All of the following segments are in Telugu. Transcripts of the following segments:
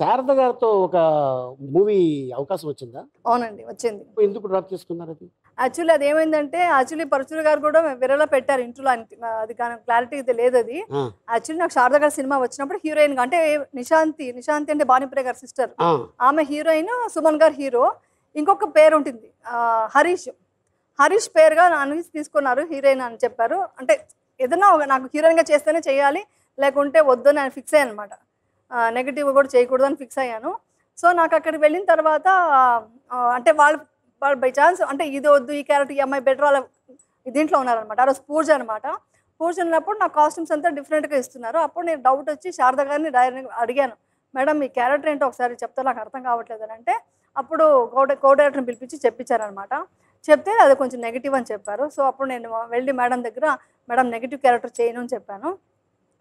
శారద గారితో ఒక మూవీ అవకాశం వచ్చిందా అవునండి వచ్చింది ఎందుకు డ్రాప్ చేసుకున్నారు అది యాక్చువల్లీ అది ఏమైందంటే యాక్చువల్లీ పరచుల గారు కూడా విరలా పెట్టారు ఇంట్లో అది క్లారిటీ అయితే లేదు అది యాక్చువల్లీ నాకు శారద గారి సినిమా వచ్చినప్పుడు హీరోయిన్ అంటే నిశాంతి నిశాంతి అంటే భానుప్రియ గారి సిస్టర్ ఆమె హీరోయిన్ సుమన్ గారు హీరో ఇంకొక పేరు ఉంటుంది హరీష్ హరీష్ పేరుగా నన్ను తీసుకున్నారు హీరోయిన్ అని చెప్పారు అంటే ఏదైనా నాకు హీరోయిన్ గా చేస్తేనే చేయాలి లేకుంటే వద్దు అని ఫిక్స్ అయ్యా అనమాట నెగిటివ్ కూడా చేయకూడదు అని ఫిక్స్ అయ్యాను సో నాకు అక్కడికి వెళ్ళిన తర్వాత అంటే వాళ్ళు వాళ్ళు బై ఛాన్స్ అంటే ఇది వద్దు ఈ క్యారెక్టర్ ఈ అమ్మాయి బెటర్ వాళ్ళ దీంట్లో ఉన్నారనమాట ఆ రోజు పూజ అనమాట పూజ ఉన్నప్పుడు నా కాస్ట్యూమ్స్ అంతా డిఫరెంట్గా ఇస్తున్నారు అప్పుడు నేను డౌట్ వచ్చి శారద గారిని డైరెక్ట్ అడిగాను మేడం మీ క్యారెక్టర్ ఏంటో ఒకసారి చెప్తే నాకు అర్థం కావట్లేదు అని అంటే అప్పుడు కోడ కో డైరెక్టర్ని పిలిపించి చెప్పించారనమాట చెప్తే అది కొంచెం నెగిటివ్ అని చెప్పారు సో అప్పుడు నేను వెళ్ళి మేడం దగ్గర మేడం నెగిటివ్ క్యారెక్టర్ చేయను అని చెప్పాను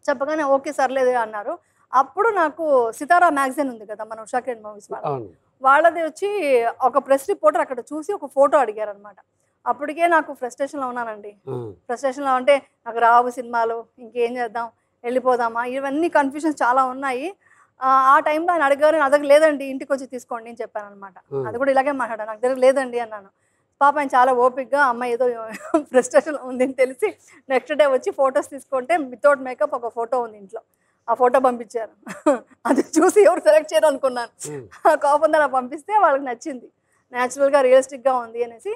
చెప్పగానే ఓకే సర్లేదు అన్నారు అప్పుడు నాకు సితారా మ్యాగజైన్ ఉంది కదా మన ఉషా కిరణ్ మూవీస్ వాళ్ళది వచ్చి ఒక ప్రెస్ రిపోర్టర్ అక్కడ చూసి ఒక ఫోటో అడిగారు అనమాట అప్పటికే నాకు లో ఉన్నానండి లో అంటే నాకు రావు సినిమాలు ఇంకేం చేద్దాం వెళ్ళిపోదామా ఇవన్నీ కన్ఫ్యూషన్స్ చాలా ఉన్నాయి ఆ టైంలో ఆయన అడిగారు అదకు లేదండి ఇంటికి వచ్చి తీసుకోండి అని చెప్పాను అనమాట అది కూడా ఇలాగే మాట్లాడాను నాకు దగ్గర లేదండి అన్నాను పాప ఆయన చాలా ఓపిక్గా అమ్మ ఏదో ఫ్రస్ట్రేషన్ ఉందని తెలిసి నెక్స్ట్ డే వచ్చి ఫొటోస్ తీసుకుంటే వితౌట్ మేకప్ ఒక ఫోటో ఉంది ఇంట్లో ఆ ఫోటో పంపించారు అది చూసి ఎవరు సెలెక్ట్ చేయరు అనుకున్నాను ఆ కోపం అలా పంపిస్తే వాళ్ళకి నచ్చింది న్యాచురల్గా రియలిస్టిక్గా ఉంది అనేసి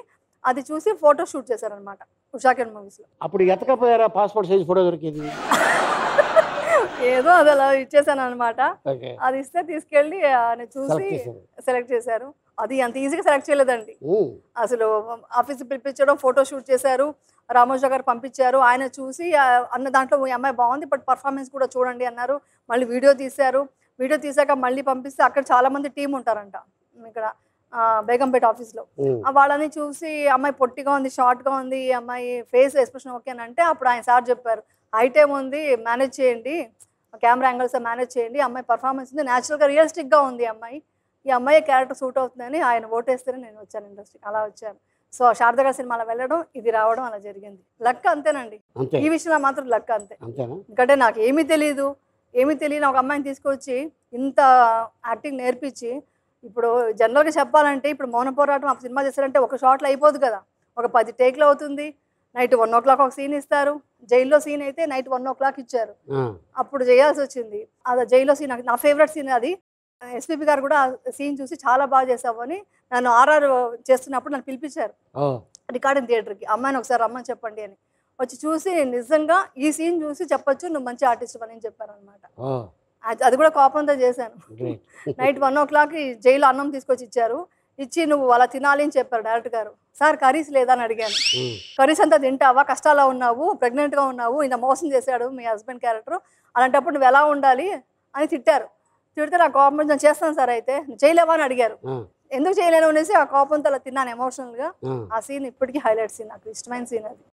అది చూసి ఫోటో షూట్ చేశారనమాట ఉషాకెన్ మూవీస్లో అప్పుడు ఎతకపోయారా పాస్పోర్ట్ సైజ్ ఫోటో దొరికింది ఏదో అది అలా ఇచ్చేసాను అనమాట అది ఇస్తే తీసుకెళ్ళి చూసి సెలెక్ట్ చేశారు అది అంత ఈజీగా సెలెక్ట్ చేయలేదండి అసలు ఆఫీస్ పిలిపించడం ఫోటో షూట్ చేశారు రామోజీ గారు పంపించారు ఆయన చూసి అన్న దాంట్లో మీ అమ్మాయి బాగుంది బట్ పర్ఫార్మెన్స్ కూడా చూడండి అన్నారు మళ్ళీ వీడియో తీశారు వీడియో తీసాక మళ్ళీ పంపిస్తే అక్కడ చాలా మంది టీం ఉంటారంట ఇక్కడ బేగంపేట ఆఫీస్లో వాళ్ళని చూసి అమ్మాయి పొట్టిగా ఉంది షార్ట్గా ఉంది అమ్మాయి ఫేస్ ఎక్స్ప్రెషన్ ఓకే అంటే అప్పుడు ఆయన సార్ చెప్పారు హైట్ ఉంది మేనేజ్ చేయండి కెమెరా యాంగిల్స్ మేనేజ్ చేయండి అమ్మాయి పర్ఫార్మెన్స్ ఉంది రియలిస్టిక్ రియలిస్టిక్గా ఉంది అమ్మాయి ఈ అమ్మాయి క్యారెక్టర్ సూట్ అవుతుందని ఆయన ఓటేస్తేనే నేను వచ్చాను ఇండస్ట్రీ అలా వచ్చాను సో సినిమా సినిమాలో వెళ్ళడం ఇది రావడం అలా జరిగింది లక్ అంతేనండి ఈ విషయంలో మాత్రం లక్ అంతే ఎందుకంటే నాకు ఏమీ తెలియదు ఏమీ తెలియని ఒక అమ్మాయిని తీసుకొచ్చి ఇంత యాక్టింగ్ నేర్పించి ఇప్పుడు జనరల్గా చెప్పాలంటే ఇప్పుడు మౌన పోరాటం ఆ సినిమా చేశారంటే ఒక షాట్లో అయిపోదు కదా ఒక పది టేక్లో అవుతుంది నైట్ వన్ ఓ క్లాక్ ఒక సీన్ ఇస్తారు జైల్లో సీన్ అయితే నైట్ వన్ ఓ క్లాక్ ఇచ్చారు అప్పుడు చేయాల్సి వచ్చింది అది జైల్లో సీన్ నా ఫేవరెట్ సీన్ అది ఎస్పీపీ గారు కూడా సీన్ చూసి చాలా బాగా చేసావు అని నన్ను ఆర్ఆర్ చేస్తున్నప్పుడు నన్ను పిలిపించారు రికార్డింగ్ థియేటర్కి అమ్మాయిని ఒకసారి రమ్మని చెప్పండి అని వచ్చి చూసి నిజంగా ఈ సీన్ చూసి చెప్పొచ్చు నువ్వు మంచి ఆర్టిస్ట్ అని చెప్పాను అనమాట అది కూడా కోపంతో చేశాను night one o'clock jail అన్నం తీసుకొచ్చి ఇచ్చారు ఇచ్చి నువ్వు అలా తినాలి అని చెప్పారు డైరెక్టర్ గారు సార్ కర్రీస్ లేదా అని అడిగాను కర్రీస్ అంతా తింటావా కష్టాలా ఉన్నావు ప్రెగ్నెంట్గా ఉన్నావు ఇంత మోసం చేశాడు మీ హస్బెండ్ క్యారెక్టర్ అలాంటప్పుడు నువ్వు ఎలా ఉండాలి అని తిట్టారు తిడితే నా కోపం నేను చేస్తాను సార్ అయితే చేయలేవా అని అడిగారు ఎందుకు చేయలేను అనేసి ఆ కోపంతో అలా తిన్నాను ఎమోషనల్ గా ఆ సీన్ ఇప్పటికీ హైలైట్ సీన్ నాకు ఇష్టమైన సీన్ అది